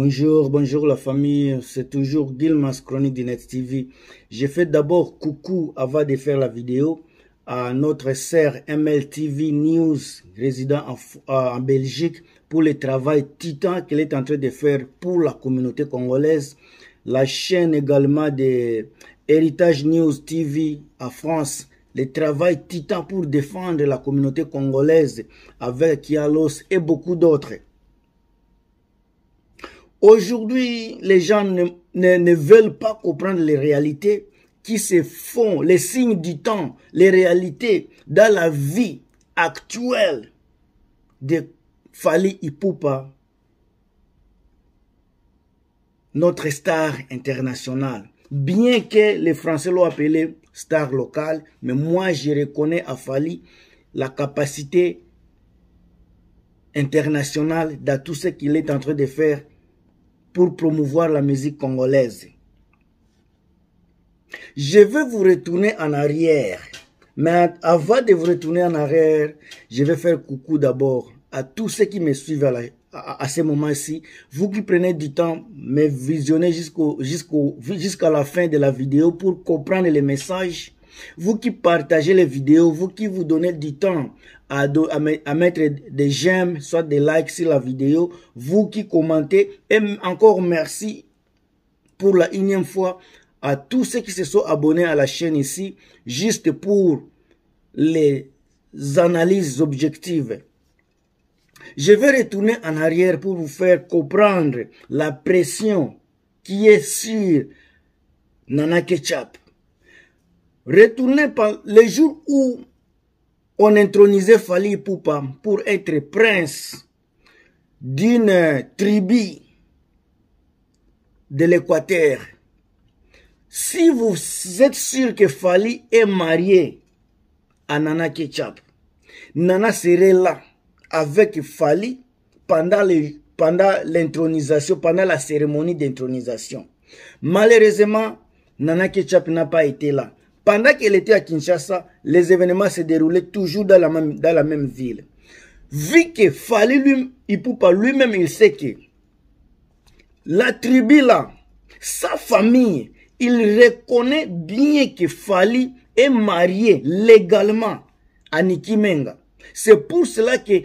Bonjour, bonjour la famille, c'est toujours Gilmas Chronique de Net TV. J'ai fait d'abord coucou avant de faire la vidéo à notre sœur MLTV News, résident en, Belgique, pour le travail titan qu'elle est en train de faire pour la communauté congolaise. La chaîne également de Heritage News TV à France, le travail titan pour défendre la communauté congolaise avec Yalos et beaucoup d'autres. Aujourd'hui, les gens ne, veulent pas comprendre les réalités qui se font, les signes du temps, les réalités dans la vie actuelle de Fali Ipupa, notre star internationale. Bien que les Français l'ont appelé star locale, mais moi je reconnais à Fali la capacité internationale dans tout ce qu'il est en train de faire promouvoir la musique congolaise. Je veux vous retourner en arrière. Mais avant de vous retourner en arrière, je vais faire coucou d'abord à tous ceux qui me suivent à, à, ce moment-ci. Vous qui prenez du temps, mais visionnez jusqu'au, jusqu'au, jusqu'à la fin de la vidéo pour comprendre les messages vous qui partagez les vidéos, vous qui vous donnez du temps à, mettre des j'aime, soit des likes sur la vidéo, vous qui commentez, et encore merci pour la énième fois à tous ceux qui se sont abonnés à la chaîne ici, juste pour les analyses objectives. Je vais retourner en arrière pour vous faire comprendre la pression qui est sur Nana Ketchup. Retournez par le jour où on intronisait Fali Poupa pour être prince d'une tribu de l'Équateur. Si vous êtes sûr que Fali est marié à Nana Ketchup, Nana serait là avec Fali pendant l'intronisation, pendant, pendant la cérémonie d'intronisation. Malheureusement, Nana Ketchup n'a pas été là. Pendant qu'elle était à Kinshasa, les événements se déroulaient toujours dans la même, dans la même ville. Vu que Fali lui, pas lui-même, il sait que la tribu là, sa famille, il reconnaît bien que Fali est marié légalement à Nikimenga. C'est pour cela que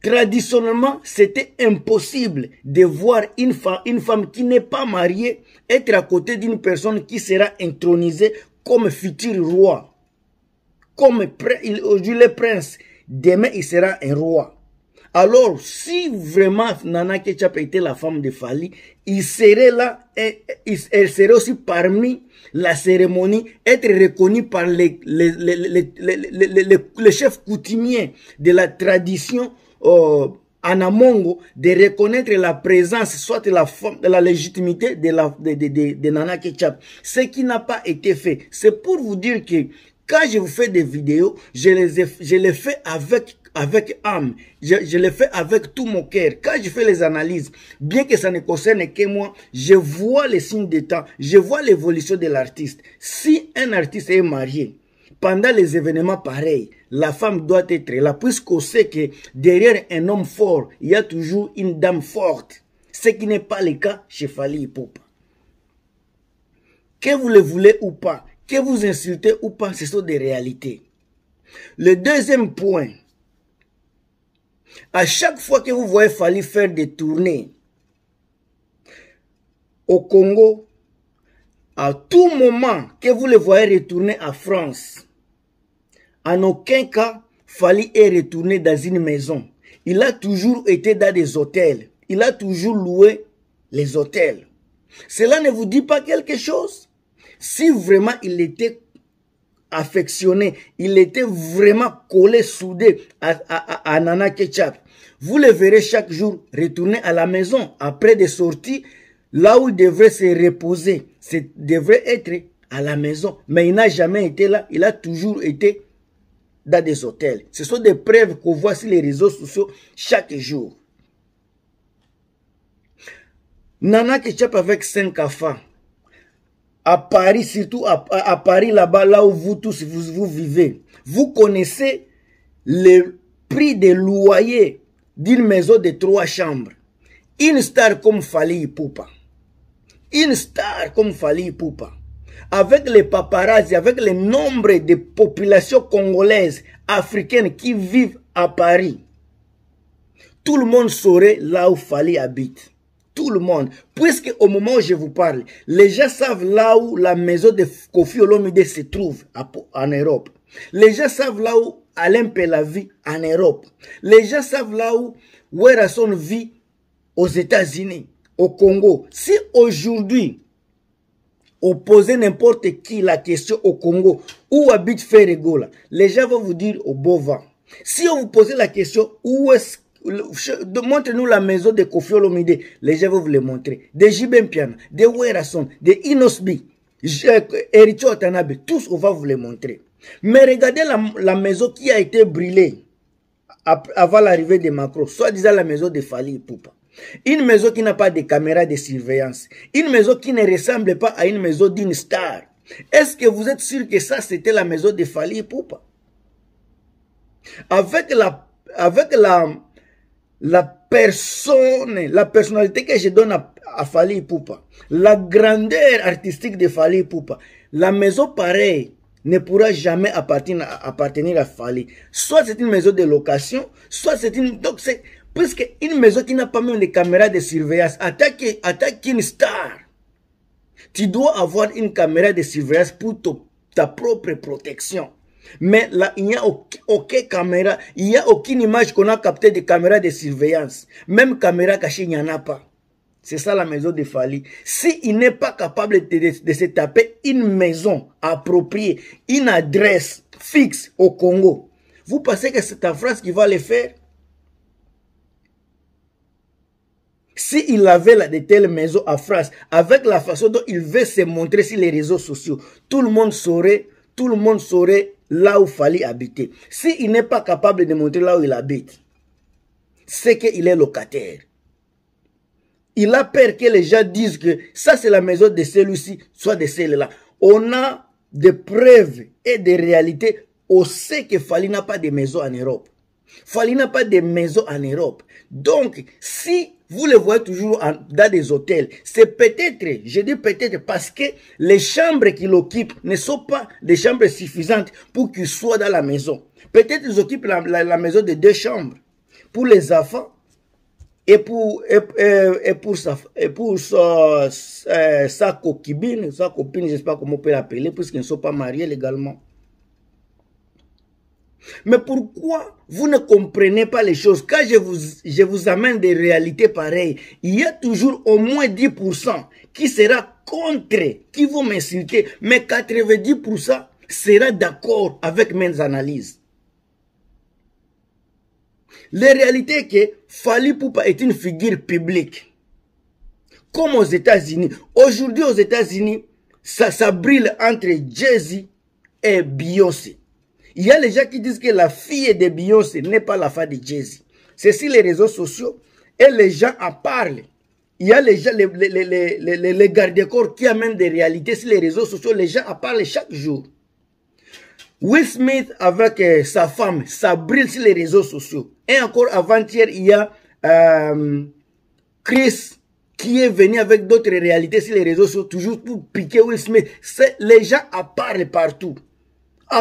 traditionnellement, c'était impossible de voir une, une femme qui n'est pas mariée être à côté d'une personne qui sera intronisée comme futur roi. Comme il, aujourd'hui le prince, demain il sera un roi. Alors, si vraiment Nana Ketchup était la femme de Fali, il serait là, et, elle serait aussi parmi la cérémonie, être reconnue par les, les, les, les, chefs coutumiers de la tradition euh, en amont de reconnaître la présence, soit la forme de la légitimité de, la, de, Nana Ketchup. Ce qui n'a pas été fait. C'est pour vous dire que quand je vous fais des vidéos, je les, je les fais avec avec âme. Je, je les fais avec tout mon cœur. Quand je fais les analyses, bien que ça ne concerne que moi, je vois les signes des temps. Je vois l'évolution de l'artiste. Si un artiste est marié pendant les événements pareils, la femme doit être là, puisqu'on sait que derrière un homme fort, il y a toujours une dame forte. Ce qui n'est pas le cas chez Fali Hippopa. Que vous le voulez ou pas, que vous insultez ou pas, ce sont des réalités. Le deuxième point, à chaque fois que vous voyez Fali faire des tournées au Congo, à tout moment que vous le voyez retourner à France, en aucun cas, Fali est retourné dans une maison. Il a toujours été dans des hôtels. Il a toujours loué les hôtels. Cela ne vous dit pas quelque chose Si vraiment il était affectionné, il était vraiment collé, soudé à, Nana Ketchup, vous le verrez chaque jour retourner à la maison après des sorties, là où il devrait se reposer. C'est devrait être à la maison. Mais il n'a jamais été là. Il a toujours été dans des hôtels. Ce sont des preuves qu'on voit sur les réseaux sociaux chaque jour. Nana Ketchup avec 5 enfants. À Paris, surtout à, Paris, là-bas, là où vous tous vous, vivez. Vous connaissez le prix des loyers d'une maison de trois chambres. Une star comme Fali Poupa. Une star comme Fali Poupa avec les paparazzi, avec le nombre de populations congolaises, africaines qui vivent à Paris, tout le monde saurait là où Fali habite. Tout le monde. Puisque au moment où je vous parle, les gens savent là où la maison de Kofi Olomide se trouve en Europe. Les gens savent là où Alain vit en Europe. Les gens savent là où Werason vit aux États-Unis, au Congo. Si aujourd'hui, poser n'importe qui la question au Congo, où habite Ferregola, les gens vont vous dire au bovin Si on vous posait la question, où est-ce Montre-nous la maison de Kofi Les gens vont vous les montrer. De Jibempiana, de Werason, de Inosbi, euh, Ericho Otanabe, Tous, on va vous les montrer. Mais regardez la, maison qui a été brûlée avant l'arrivée de Macron. Soit disant la maison de Fali Poupa. Une maison qui n'a pas de caméra de surveillance. Une maison qui ne ressemble pas à une maison d'une star. Est-ce que vous êtes sûr que ça, c'était la maison de Fali Poupa? Avec la, avec la, la personne, la personnalité que je donne à, Fali Poupa, la grandeur artistique de Fali Poupa, la maison pareille ne pourra jamais appartenir, à Fali. Soit c'est une maison de location, soit c'est une... Donc c'est, Puisque une maison qui n'a pas même de caméra de surveillance, attaque, attaque une star. Tu dois avoir une caméra de surveillance pour ta propre protection. Mais là, il n'y a aucune, caméra, il n'y a aucune image qu'on a captée de caméra de surveillance. Même caméra cachée, il n'y en a pas. C'est ça la maison de Fali. S'il n'est pas capable de, de, se taper une maison appropriée, une adresse fixe au Congo, vous pensez que c'est ta France qui va le faire S'il avait de telles maisons à France, avec la façon dont il veut se montrer sur les réseaux sociaux, tout le monde saurait, tout le monde saurait là où fallait habiter. S'il n'est pas capable de montrer là où il habite, c'est qu'il est locataire. Il a peur que les gens disent que ça c'est la maison de celui-ci, soit de celle-là. On a des preuves et des réalités. On sait que Fali n'a pas de maison en Europe. Fali n'a pas de maison en Europe. Donc, si vous le voyez toujours dans des hôtels, c'est peut-être, je dis peut-être, parce que les chambres qu'il occupe ne sont pas des chambres suffisantes pour qu'il soit dans la maison. Peut-être qu'il occupe la, maison de deux chambres pour les enfants et pour, et, pour, sa, et sa, euh, coquibine, sa copine, je ne sais pas comment on peut l'appeler, puisqu'ils ne sont pas mariés légalement. Mais pourquoi vous ne comprenez pas les choses Quand je vous, amène des réalités pareilles, il y a toujours au moins 10% qui sera contre, qui vont m'insulter, mais 90% sera d'accord avec mes analyses. La réalité est que Fali Poupa est une figure publique. Comme aux États-Unis. Aujourd'hui, aux États-Unis, ça, ça brille entre Jay-Z et Beyoncé. Il y a les gens qui disent que la fille de Beyoncé n'est pas la femme de Jay-Z. C'est sur les réseaux sociaux et les gens en parlent. Il y a les gens, les, gardes-corps qui amènent des réalités sur les réseaux sociaux. Les gens en parlent chaque jour. Will Smith avec euh, sa femme, ça brille sur les réseaux sociaux. Et encore avant-hier, il y a euh, Chris qui est venu avec d'autres réalités sur les réseaux sociaux, toujours pour piquer Will Smith. Les gens en parlent partout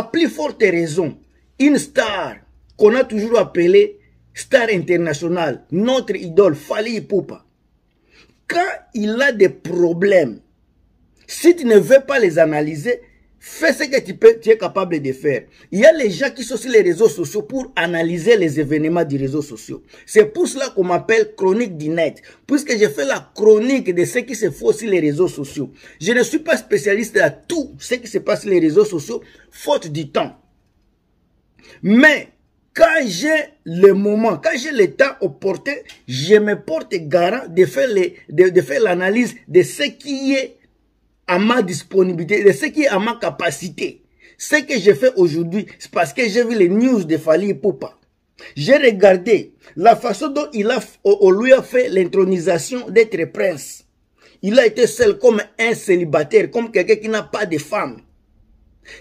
plus forte raison, une star qu'on a toujours appelée star internationale, notre idole, Fali Poupa, quand il a des problèmes, si tu ne veux pas les analyser, Fais ce que tu, peux, tu es capable de faire. Il y a les gens qui sont sur les réseaux sociaux pour analyser les événements des réseaux sociaux. C'est pour cela qu'on m'appelle chronique du net, puisque j'ai fait la chronique de ce qui se fait sur les réseaux sociaux. Je ne suis pas spécialiste à tout ce qui se passe sur les réseaux sociaux, faute du temps. Mais quand j'ai le moment, quand j'ai le temps opportun, je me porte garant de faire l'analyse de, de ce qui est à ma disponibilité, de ce qui à ma capacité. Ce que je fais aujourd'hui, c'est parce que j'ai vu les news de Fali Poupa. J'ai regardé la façon dont il a, on lui a fait l'intronisation d'être prince. Il a été seul comme un célibataire, comme quelqu'un qui n'a pas de femme.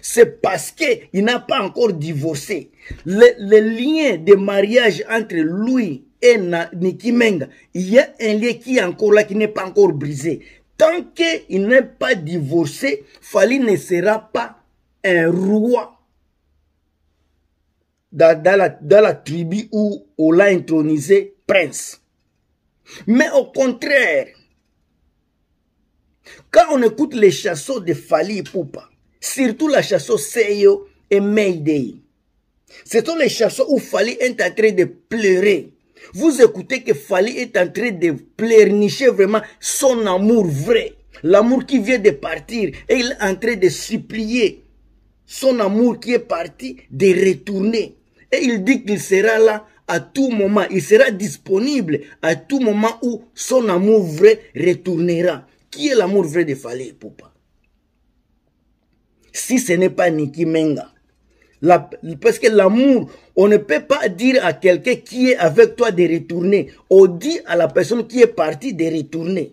C'est parce qu'il n'a pas encore divorcé. Le, lien de mariage entre lui et Nikimenga, il y a un lien qui encore là, qui n'est pas encore brisé. Tant qu'il n'est pas divorcé, Fali ne sera pas un roi dans, la, tribu où on l'a intronisé prince. Mais au contraire, quand on écoute les chasseurs de Fali et Poupa, surtout la chasseur Seyo et Mayday, ce sont les chasseurs où Fali est en train de pleurer vous écoutez que Fali est en train de pleurnicher vraiment son amour vrai. L'amour qui vient de partir. Et il est en train de supplier son amour qui est parti de retourner. Et il dit qu'il sera là à tout moment. Il sera disponible à tout moment où son amour vrai retournera. Qui est l'amour vrai de Fali Poupa Si ce n'est pas Niki Menga parce que l'amour, on ne peut pas dire à quelqu'un qui est avec toi de retourner. On dit à la personne qui est partie de retourner.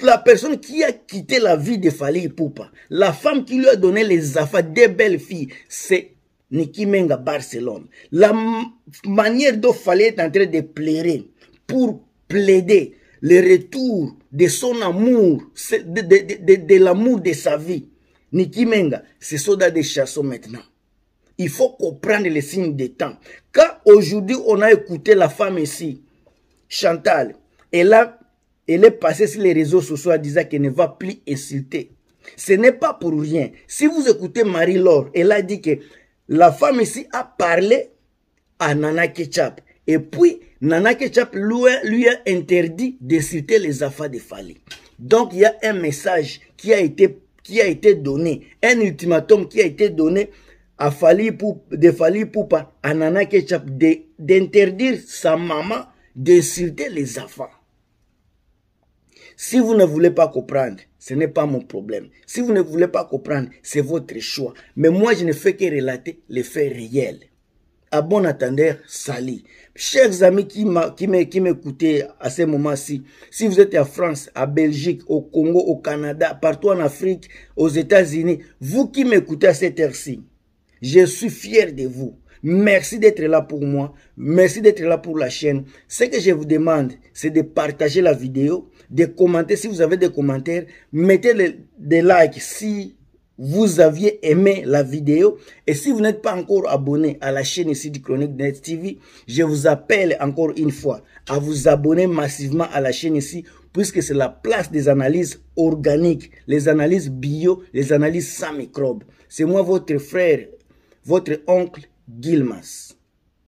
La personne qui a quitté la vie de Fali Poupa, la femme qui lui a donné les affaires, des belles filles, c'est Nikimenga Barcelone. La manière dont Fali est en train de plaire pour plaider le retour de son amour, de, l'amour de sa vie. Nikimenga c'est Soda de chasson maintenant il faut comprendre les signes des temps. Quand aujourd'hui, on a écouté la femme ici, Chantal, elle, a, elle est passée sur les réseaux sociaux en disant qu'elle ne va plus insulter. Ce n'est pas pour rien. Si vous écoutez Marie-Laure, elle a dit que la femme ici a parlé à Nana Ketchup. Et puis, Nana Ketchup lui, a interdit d'insulter les affaires de Fali. Donc, il y a un message qui a été, qui a été donné, un ultimatum qui a été donné de Fali pour pas, Anana Ketchup, d'interdire sa maman d'insulter les enfants. Si vous ne voulez pas comprendre, ce n'est pas mon problème. Si vous ne voulez pas comprendre, c'est votre choix. Mais moi, je ne fais que relater les faits réels. À bon attendeur, salut Chers amis qui m'écoutaient à ce moment-ci, si vous êtes en France, à Belgique, au Congo, au Canada, partout en Afrique, aux États-Unis, vous qui m'écoutez à cette heure-ci, je suis fier de vous. Merci d'être là pour moi. Merci d'être là pour la chaîne. Ce que je vous demande, c'est de partager la vidéo, de commenter si vous avez des commentaires. Mettez des likes si vous aviez aimé la vidéo. Et si vous n'êtes pas encore abonné à la chaîne ici du Chronique Net TV, je vous appelle encore une fois à vous abonner massivement à la chaîne ici puisque c'est la place des analyses organiques, les analyses bio, les analyses sans microbes. C'est moi votre frère votre oncle Gilmas.